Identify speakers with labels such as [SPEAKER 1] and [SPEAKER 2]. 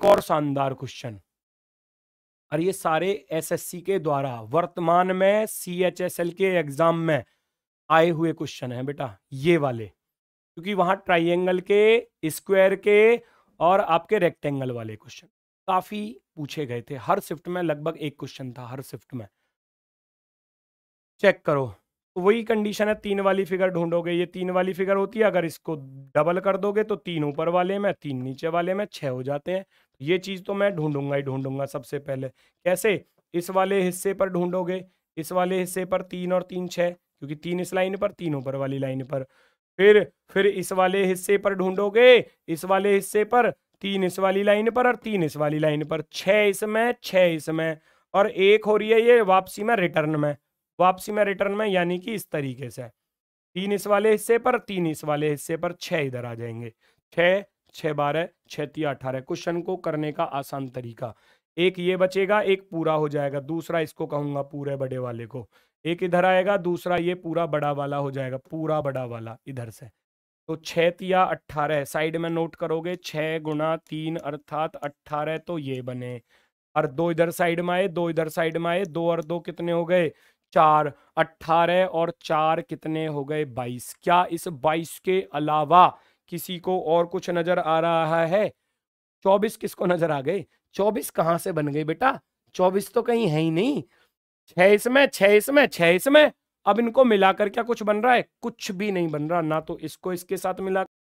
[SPEAKER 1] एक और शानदार क्वेश्चन और ये सारे एसएससी के द्वारा वर्तमान में सीएचएसएल के एग्जाम में आए हुए क्वेश्चन है बेटा ये वाले क्योंकि वहां ट्राइंगल के स्क्वायर के और आपके रेक्टेंगल वाले क्वेश्चन काफी पूछे गए थे हर शिफ्ट में लगभग एक क्वेश्चन था हर शिफ्ट में चेक करो तो वही कंडीशन है तीन वाली फिगर ढूंढोगे ये तीन वाली फिगर होती है अगर इसको डबल कर दोगे तो तीन ऊपर वाले में तीन नीचे वाले में छह हो जाते हैं ये चीज़ तो मैं ढूंढूंगा ही ढूंढूंगा सबसे पहले कैसे इस वाले हिस्से पर ढूंढोगे इस वाले हिस्से पर तीन और तीन छः क्योंकि तीन इस लाइन पर तीन ऊपर वाली लाइन पर फिर फिर इस वाले हिस्से पर ढूंढोगे इस वाले हिस्से पर तीन इस वाली लाइन पर और तीन इस वाली लाइन पर छः इसमें छः इसमें और एक हो रही है ये वापसी में रिटर्न में वापसी में रिटर्न में यानी कि इस तरीके से तीन इस वाले हिस्से पर तीन इस वाले हिस्से पर छः इधर आ जाएंगे छः छः बारह छतिया अठारह क्वेश्चन को करने का आसान तरीका एक ये बचेगा एक पूरा हो जाएगा दूसरा इसको कहूंगा पूरे बड़े वाले को एक इधर आएगा दूसरा ये पूरा बड़ा वाला हो जाएगा पूरा बड़ा वाला इधर से तो छः तिया अट्ठारह साइड में नोट करोगे छह गुना तीन अर्थात अट्ठारह तो ये बने और दो इधर साइड में आए दो इधर साइड में आए दो और दो कितने हो गए चार अट्ठारह और चार कितने हो गए बाईस क्या इस बाईस के अलावा किसी को और कुछ नजर आ रहा है चौबीस किसको नजर आ गए चौबीस कहाँ से बन गए बेटा चौबीस तो कहीं है ही नहीं छह इसमें छह इसमें छह इसमें अब इनको मिलाकर क्या कुछ बन रहा है कुछ भी नहीं बन रहा ना तो इसको इसके साथ मिला